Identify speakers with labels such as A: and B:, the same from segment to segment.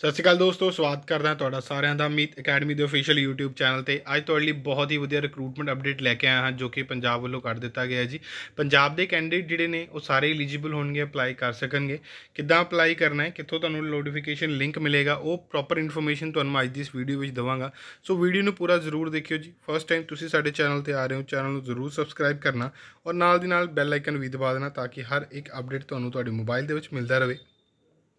A: ਸਤਿ ਸ਼੍ਰੀ ਅਕਾਲ ਦੋਸਤੋ ਸਵਾਗਤ ਕਰਦਾ ਤੁਹਾਡਾ ਸਾਰਿਆਂ ਦਾ ਮੀਤ ਅਕੈਡਮੀ ਦੇ ਅਫੀਸ਼ੀਅਲ YouTube ਚੈਨਲ ਤੇ ਅੱਜ ਤੁਹਾਡੇ ਲਈ ਬਹੁਤ ਹੀ ਵਧੀਆ ਰਿਕਰੂਟਮੈਂਟ ਅਪਡੇਟ ਲੈ ਕੇ ਆਇਆ ਹਾਂ ਜੋ ਕਿ ਪੰਜਾਬ ਵੱਲੋਂ ਕਰ ਦਿੱਤਾ ਗਿਆ ਹੈ ਜੀ ਪੰਜਾਬ ਦੇ ਕੈਂਡੀਡੇਟ ਜਿਹੜੇ ਨੇ ਉਹ ਸਾਰੇ ਐਲੀਜੀਬਲ ਹੋਣਗੇ ਅਪਲਾਈ ਕਰ ਸਕਣਗੇ ਕਿੱਦਾਂ ਅਪਲਾਈ ਕਰਨਾ ਹੈ ਕਿੱਥੋਂ ਤੁਹਾਨੂੰ ਨੋਟੀਫਿਕੇਸ਼ਨ ਲਿੰਕ ਮਿਲੇਗਾ ਉਹ ਪ੍ਰੋਪਰ ਇਨਫੋਰਮੇਸ਼ਨ ਤੁਹਾਨੂੰ ਅੱਜ ਦੀ ਇਸ ਵੀਡੀਓ ਵਿੱਚ ਦਵਾਂਗਾ ਸੋ ਵੀਡੀਓ ਨੂੰ ਪੂਰਾ ਜ਼ਰੂਰ ਦੇਖਿਓ ਜੀ ਫਰਸਟ ਟਾਈਮ ਤੁਸੀਂ ਸਾਡੇ ਚੈਨਲ ਤੇ ਆ ਰਹੇ ਹੋ ਚੈਨਲ ਨੂੰ ਜ਼ਰੂਰ ਸਬਸਕ੍ਰਾਈਬ ਕਰਨਾ ਔਰ ਨਾਲ ਦੀ ਨਾਲ ਬੈਲ ਆਈਕਨ ਵੀ ਦਬਾ ਦੇਣਾ ਤਾਂ ਕਿ ਹਰ ਇੱਕ ਅਪਡੇਟ ਤੁਹਾਨੂੰ ਤੁਹਾਡੇ ਮੋਬਾਈਲ ਦੇ ਵਿੱਚ ਮਿਲਦਾ ਰਹੇ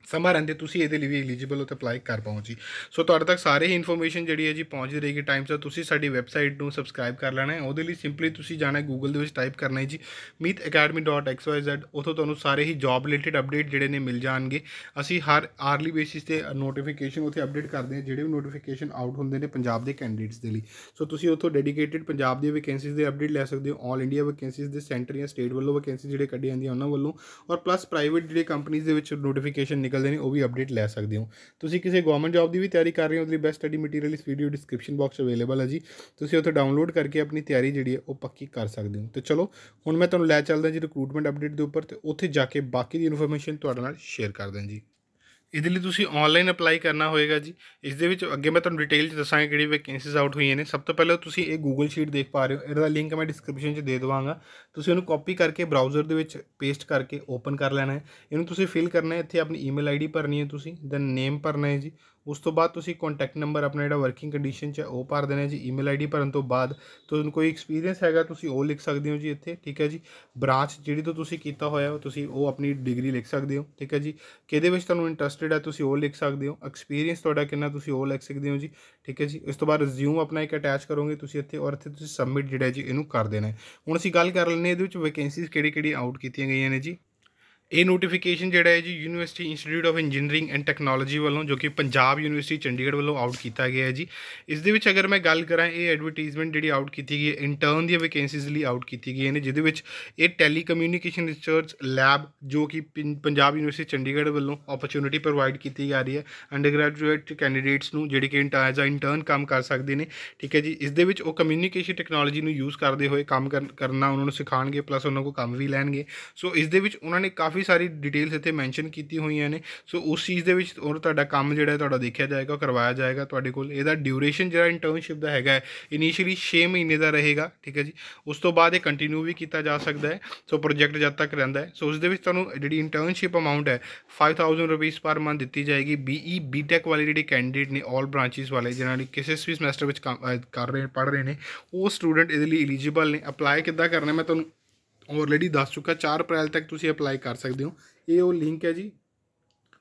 A: ਸਮਾਂ ਰਹਿੰਦੇ ਤੁਸੀਂ ਇਹਦੇ ਲਈ ਵੀ ਐਲੀਜੀਬਲ ਹੋ ਤੇ ਅਪਲਾਈ ਕਰ ਪਾਓ ਜੀ ਸੋ ਤੁਹਾਡੇ ਤੱਕ ਸਾਰੇ ਹੀ ਇਨਫੋਰਮੇਸ਼ਨ ਜਿਹੜੀ ਹੈ ਜੀ ਪਹੁੰਚਦੀ ਰਹੇਗੀ ਟਾਈਮ ਸਰ ਤੁਸੀਂ ਸਾਡੀ ਵੈਬਸਾਈਟ ਨੂੰ ਸਬਸਕ੍ਰਾਈਬ ਕਰ ਲੈਣਾ ਹੈ ਉਹਦੇ ਲਈ ਸਿੰਪਲੀ ਤੁਸੀਂ ਜਾਣਾ ਗੂਗਲ ਦੇ ਵਿੱਚ ਟਾਈਪ ਕਰਨਾ ਹੈ ਜੀ meetacademy.xyz ਉਥੋਂ ਤੁਹਾਨੂੰ ਸਾਰੇ ਹੀ ਜੌਬ ਰਿਲੇਟਡ ਅਪਡੇਟ ਜਿਹੜੇ ਨੇ ਮਿਲ ਜਾਣਗੇ ਅਸੀਂ ਹਰ ਆਰਲੀ ਬੇਸਿਸ ਤੇ ਨੋਟੀਫਿਕੇਸ਼ਨ ਉਥੇ ਅਪਡੇਟ ਕਰਦੇ ਹਾਂ ਜਿਹੜੇ ਵੀ ਨੋਟੀਫਿਕੇਸ਼ਨ ਆਊਟ ਹੁੰਦੇ ਨੇ ਪੰਜਾਬ ਦੇ ਕੈਂਡੀਡੇਟਸ ਦੇ ਲਈ ਸੋ ਤੁਸੀਂ ਉਥੋਂ ਡੈਡੀਕੇਟਿਡ ਪੰਜਾਬ ਦੀ ਵੈਕੈਂਸੀਜ਼ ਦੇ ਅਪਡੇਟ ਲੈ ਸਕਦੇ ਹੋ 올 ਇੰਡੀਆ ਵੈਕੈਂਸੀਜ਼ ਦੇ ਸੈਂਟਰ ਜਾਂ ਸਟੇਟ ਵੱਲੋਂ ਵੈਕੈਂਸੀ ਜਿਹੜੇ ਕੱਢੀਆਂ ਜਾਂਦੀਆਂ ਉਹਨਾਂ ਵੱਲੋਂ ਔਰ ਪਲੱਸ ਪ੍ਰਾਈਵੇਟ ਜਿਹੜੇ ਕੰਪਨੀਆਂ ਦੇ ਵਿੱਚ ਨੋਟੀਫਿਕੇਸ਼ਨ ਨਿਕਲਦੇ ਨੇ ਉਹ ਵੀ ਅਪਡੇਟ ਲੈ ਸਕਦੇ ਹੋ ਤੁਸੀਂ ਕਿਸੇ ਗਵਰਨਮੈਂਟ ਜੌਬ ਦੀ ਵੀ ਤਿਆਰੀ ਕਰ ਰਹੇ ਹੋ ਉਹਦੇ ਲਈ ਬੈਸਟ ਸਟੱਡੀ ਮਟੀਰੀਅਲ ਇਸ ਵੀਡੀਓ ਡਿਸਕ੍ਰਿਪਸ਼ਨ ਬਾਕਸ ਅਵੇਲੇਬਲ ਹੈ ਜੀ ਤੁਸੀਂ ਉੱਥੇ ਡਾਊਨਲੋਡ ਕਰਕੇ ਆਪਣੀ ਤਿਆਰੀ ਜਿਹੜੀ ਹੈ ਉਹ ਪੱਕੀ ਕਰ ਸਕਦੇ ਹੋ ਤੇ ਚਲੋ ਹੁਣ ਮੈਂ ਤੁਹਾਨੂੰ ਲੈ ਚੱਲਦਾ ਜੀ ਰਿਕਰੂਟਮੈਂਟ ਅਪਡੇਟ ਦੇ ਉੱਪਰ ਤੇ ਉੱਥੇ ਜਾ ਕੇ ਬਾਕੀ ਦੀ ਇਨਫੋਰਮੇਸ਼ਨ ਤੁਹਾਡੇ ਨਾਲ ਸ਼ੇਅਰ ਕਰ ਦਿੰਦਾ ਜੀ ਇਹਦੇ ਲਈ ਤੁਸੀਂ ਆਨਲਾਈਨ ਅਪਲਾਈ ਕਰਨਾ ਹੋਏਗਾ ਜੀ ਇਸ ਦੇ ਵਿੱਚ ਅੱਗੇ ਮੈਂ ਤੁਹਾਨੂੰ ਡਿਟੇਲ ਚ ਦੱਸਾਂਗਾ ਕਿਹੜੀ ਵੈਕੈਂਸੀਜ਼ ਆਊਟ ਹੋਈਆਂ ਨੇ ਸਭ ਤੋਂ ਪਹਿਲਾਂ ਤੁਸੀਂ ਇਹ ਗੂਗਲ ਸ਼ੀਟ ਦੇਖ ਪਾ ਰਹੇ ਹੋ ਇਹਦਾ ਲਿੰਕ ਮੈਂ ਡਿਸਕ੍ਰਿਪਸ਼ਨ ਚ ਦੇ ਦਵਾਂਗਾ ਤੁਸੀਂ ਉਹਨੂੰ ਕਾਪੀ ਕਰਕੇ ਬਰਾਊਜ਼ਰ ਦੇ ਵਿੱਚ ਪੇਸਟ ਕਰਕੇ ਓਪਨ ਕਰ ਲੈਣਾ ਹੈ ਇਹਨੂੰ ਤੁਸੀਂ ਫਿਲ ਕਰਨਾ ਹੈ ਇੱਥੇ ਆਪਣੀ ਈਮੇਲ ਆਈਡੀ ਭਰਨੀ ਹੈ ਤੁਸੀਂ ਦੈਨ ਨੇਮ ਭਰਨਾ ਹੈ ਜੀ ਉਸ ਤੋਂ ਬਾਅਦ ਤੁਸੀਂ ਕੰਟੈਕਟ ਨੰਬਰ ਆਪਣਾ ਜਿਹੜਾ ਵਰਕਿੰਗ ਕੰਡੀਸ਼ਨ 'ਚ ਉਹ ਭਰ ਦੇਣਾ ਜੀ ਈਮੇਲ ਆਈਡੀ ਭਰਨ ਤੋਂ ਬਾਅਦ ਤੁਹਾਨੂੰ ਕੋਈ ਐਕਸਪੀਰੀਅੰਸ ਹੈਗਾ ਤੁਸੀਂ ਉਹ ਲਿਖ ਸਕਦੇ ਹੋ ਜੀ ਇੱਥੇ ਠੀਕ ਹੈ ਜੀ ਬ੍ਰਾਂਚ ਜਿਹੜੀ ਤੋਂ ਤੁਸੀਂ ਕੀਤਾ ਹੋਇਆ ਹੈ ਤੁਸੀਂ ਉਹ ਆਪਣੀ ਡਿਗਰੀ ਲਿਖ ਸਕਦੇ ਹੋ ਠੀਕ ਹੈ ਜੀ ਕਿਹਦੇ ਵਿੱਚ ਤੁਹਾਨੂੰ ਇੰਟਰਸਟਿਡ ਹੈ ਤੁਸੀਂ ਉਹ ਲਿਖ ਸਕਦੇ ਹੋ ਐਕਸਪੀਰੀਅੰਸ ਤੁਹਾਡਾ ਕਿੰਨਾ ਤੁਸੀਂ ਉਹ ਲਿਖ ਸਕਦੇ ਹੋ ਜੀ ਠੀਕ ਹੈ ਜੀ ਇਸ ਤੋਂ ਬਾਅਦ ਰਿਜ਼ਿਊਮ ਆਪਣਾ ਇੱਕ ਅਟੈਚ ਕਰੋਗੇ ਤੁਸੀਂ ਇੱਥੇ ਔਰ ਇੱਥੇ ਤੁਸੀਂ ਸਬਮਿਟ ਜਿਹੜਾ ਜੀ ਇਹਨੂੰ ਕਰ ਦੇਣਾ ਹੁਣ ਅਸੀਂ ਗੱਲ ਕਰ ਲੈਂਦੇ ਇਹਦੇ ਵਿੱਚ ਵੈਕੈਂਸੀਜ਼ ਕਿਹੜੀ ਕਿਹੜੀ ਆਊਟ ਕੀਤੀਆਂ ਗਈਆਂ ਨੇ ਜੀ ਇਹ ਨੋਟੀਫਿਕੇਸ਼ਨ ਜਿਹੜਾ ਹੈ ਜੀ university institute of engineering and technology ਵੱਲੋਂ ਜੋ ਕਿ ਪੰਜਾਬ ਯੂਨੀਵਰਸਿਟੀ ਚੰਡੀਗੜ੍ਹ ਵੱਲੋਂ ਆਊਟ ਕੀਤਾ ਗਿਆ ਹੈ ਜੀ ਇਸ ਦੇ ਵਿੱਚ ਅਗਰ ਮੈਂ ਗੱਲ ਕਰਾਂ ਇਹ ਐਡਵਰਟਾਈਜ਼ਮੈਂਟ ਜਿਹੜੀ ਆਊਟ ਕੀਤੀ ਗਈ ਹੈ ਇੰਟਰਨ ਦੀ ਵੈਕੈਂਸੀਜ਼ ਲਈ ਆਊਟ ਕੀਤੀ ਗਈ ਹੈ ਨੇ ਜਿਹਦੇ ਵਿੱਚ ਇਹ ਟੈਲੀਕਮਿਊਨੀਕੇਸ਼ਨ ਰਿਸਰਚ ਲੈਬ ਜੋ ਕਿ ਪੰਜਾਬ ਯੂਨੀਵਰਸਿਟੀ ਚੰਡੀਗੜ੍ਹ ਵੱਲੋਂ ਓਪਰਚ्युनिटी ਪ੍ਰੋਵਾਈਡ ਕੀਤੀ ਜਾ ਰਹੀ ਹੈ ਅੰਡਰਗ੍ਰੈਜੂਏਟ ਕੈਂਡੀਡੇਟਸ ਨੂੰ ਜਿਹੜੇ ਕਿ ਇੰਟਰਨ ਜਾਂ ਇੰਟਰਨ ਕੰਮ ਕਰ ਸਕਦੇ ਨੇ ਠੀਕ ਹੈ ਜੀ ਇਸ ਦੇ ਵਿੱਚ ਉਹ ਕਮਿਊਨੀਕੇਸ਼ਨ ਟੈਕਨੋਲੋਜੀ ਨੂੰ ਯੂਜ਼ ਕਰਦੇ ਹੋਏ ਕੰਮ ਕਰਨਾ ਉਹਨਾਂ ਨੂੰ ਸਿਖਾਣਗੇ ਪਲੱਸ ਉਹਨਾਂ ਕੋ ਕੰਮ ਵੀ ਲੈਣਗੇ ਸੋ ਇਸ ਦੇ ਵਿੱਚ ਉਹਨਾਂ ਨੇ ਕਾਫੀ ਕਾਫੀ ਸਾਰੀ ਡਿਟੇਲਸ ਇੱਥੇ ਮੈਂਸ਼ਨ ਕੀਤੀ ਹੋਈਆਂ ਨੇ ਸੋ ਉਸ ਚੀਜ਼ ਦੇ ਵਿੱਚ ਉਹ ਤੁਹਾਡਾ ਕੰਮ ਜਿਹੜਾ ਤੁਹਾਡਾ ਦੇਖਿਆ ਜਾਏਗਾ ਕਰਵਾਇਆ ਜਾਏਗਾ ਤੁਹਾਡੇ ਕੋਲ ਇਹਦਾ ਡਿਊਰੇਸ਼ਨ ਜਿਹੜਾ ਇੰਟਰਨਸ਼ਿਪ ਦਾ ਹੈਗਾ ਹੈ ਇਨੀਸ਼ੀਅਲੀ 6 ਮਹੀਨੇ ਦਾ ਰਹੇਗਾ ਠੀਕ ਹੈ ਜੀ ਉਸ ਤੋਂ ਬਾਅਦ ਇਹ ਕੰਟੀਨਿਊ ਵੀ ਕੀਤਾ ਜਾ ਸਕਦਾ ਹੈ ਸੋ ਪ੍ਰੋਜੈਕਟ ਜਦ ਤੱਕ ਰਹਿੰਦਾ ਹੈ ਸੋ ਉਸ ਦੇ ਵਿੱਚ ਤੁਹਾਨੂੰ ਜਿਹੜੀ ਇੰਟਰਨਸ਼ਿਪ ਅਮਾਉਂਟ ਹੈ 5000 ਰੁਪਏ ਪਰ ਮੰਥ ਦਿੱਤੀ ਜਾਏਗੀ ਬੀਈ ਬੀਟੈਕ e, ਵਾਲੇ ਜਿਹੜੇ ਕੈਂਡੀਡੇਟ ਨੇ ਆਲ ਬ੍ਰਾਂਚਸ ਵਾਲੇ ਜਿਨ੍ਹਾਂ ਨੇ ਕਿਸੇ ਵੀ ਸਮੈਸਟਰ ਵਿੱਚ ਕੰਮ ਕਰ ਰਹੇ ਪੜ੍ਹ ਰਹੇ ਨੇ ਉਹ ਸਟੂਡੈਂਟ ਇਹਦੇ ਲਈ ਐਲੀਜੀਬਲ ਨੇ ਅਪਲਾਈ ਕਿੱਦਾਂ ਕਰਨਾ ਮੈਂ ਤੁਹਾਨੂੰ ਆਲਰੇਡੀ ਦੱਸ ਚੁੱਕਾ 4 ਅਪ੍ਰੈਲ ਤੱਕ ਤੁਸੀਂ ਅਪਲਾਈ ਕਰ ਸਕਦੇ ਹੋ ਇਹ ਉਹ ਲਿੰਕ ਹੈ ਜੀ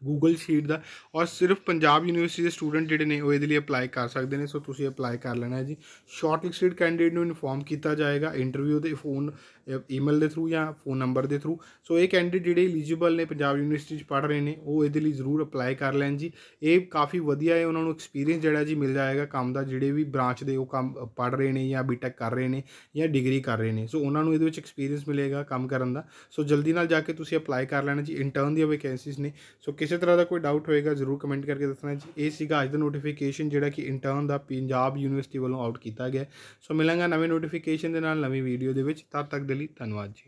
A: ਗੂਗਲ ਸ਼ੀਟ ਦਾ ਔਰ ਸਿਰਫ ਪੰਜਾਬ ਯੂਨੀਵਰਸਿਟੀ ਦੇ ਸਟੂਡੈਂਟ ਜਿਹੜੇ ਨੇ ਉਹ ਇਹਦੇ ਲਈ ਅਪਲਾਈ ਕਰ ਸਕਦੇ ਨੇ ਸੋ ਤੁਸੀਂ ਅਪਲਾਈ ਕਰ ਲੈਣਾ ਜੀ ਸ਼ਾਰਟਲਿਸਟਡ ਕੈਂਡੀਡੇਟ ਨੂੰ ਇਨਫੋਰਮ ਕੀਤਾ ਜਾਏਗਾ ਇੰਟਰਵਿਊ ਦੇ ਫੋਨ ਈਮੇਲ ਦੇ ਥਰੂ ਜਾਂ ਫੋਨ ਨੰਬਰ ਦੇ ਥਰੂ ਸੋ ਇਹ ਕੈਂਡੀਡੇਟ ਜਿਹੜੇ ਐਲੀਜੀਬਲ ਨੇ ਪੰਜਾਬ ਯੂਨੀਵਰਸਿਟੀ 'ਚ ਪੜ ਰਹੇ ਨੇ ਉਹ ਇਹਦੇ ਲਈ ਜ਼ਰੂਰ ਅਪਲਾਈ ਕਰ ਲੈਣ ਜੀ ਇਹ ਕਾਫੀ ਵਧੀਆ ਹੈ ਉਹਨਾਂ ਨੂੰ ਐਕਸਪੀਰੀਅੰਸ ਜਿਹੜਾ ਜੀ ਮਿਲ ਜਾਏਗਾ ਕੰਮ ਦਾ ਜਿਹੜੇ ਵੀ ਬ੍ਰਾਂਚ ਦੇ ਉਹ ਕੰਮ ਪੜ ਰਹੇ ਨੇ ਜਾਂ ਬੀਟੈਕ ਕਰ ਰਹੇ ਨੇ ਜਾਂ ਡਿਗਰੀ ਕਰ ਰਹੇ ਨੇ ਸੋ ਉਹਨਾਂ ਨੂੰ ਇਹਦੇ ਵਿੱਚ ਐਕਸਪੀਰੀਅੰਸ ਮਿਲੇਗਾ ਕੰਮ ਕਰਨ ਦਾ ਸੋ ਜਲਦੀ ਨਾਲ ਜਾ ਕੇ ਤੁਸੀਂ ਅਪਲਾਈ ਕਰ ਲੈਣਾ ਜੀ ਇੰਟਰਨ ਦੀਆਂ ਵੈਕੈਂਸੀਜ਼ ਨੇ ਸੋ ਕਿ ਕਿਸੇ ਤਰ੍ਹਾਂ ਦਾ ਕੋਈ ਡਾਊਟ ਹੋਏਗਾ ਜ਼ਰੂਰ ਕਮੈਂਟ ਕਰਕੇ ਦੱਸਣਾ ਜੀ ਇਹ ਸੀਗਾ ਅੱਜ ਦਾ ਨੋਟੀਫਿਕੇਸ਼ਨ ਜਿਹੜਾ ਕਿ ਇੰਟਰਨ ਦਾ ਪੰਜਾਬ ਯੂਨੀਵਰਸਿਟੀ ਵੱਲੋਂ ਆਊਟ ਕੀਤਾ ਗਿਆ ਸੋ ਮਿਲਾਂਗਾ ਨਵੇਂ ਨੋਟੀਫਿਕੇਸ਼ਨ ਦੇ ਨਾਲ ਨਵੀਂ ਵੀਡੀਓ ਦੇ ਵਿੱਚ ਤਦ ਤੱਕ ਦੇ ਲਈ ਧੰਨਵਾਦ ਜੀ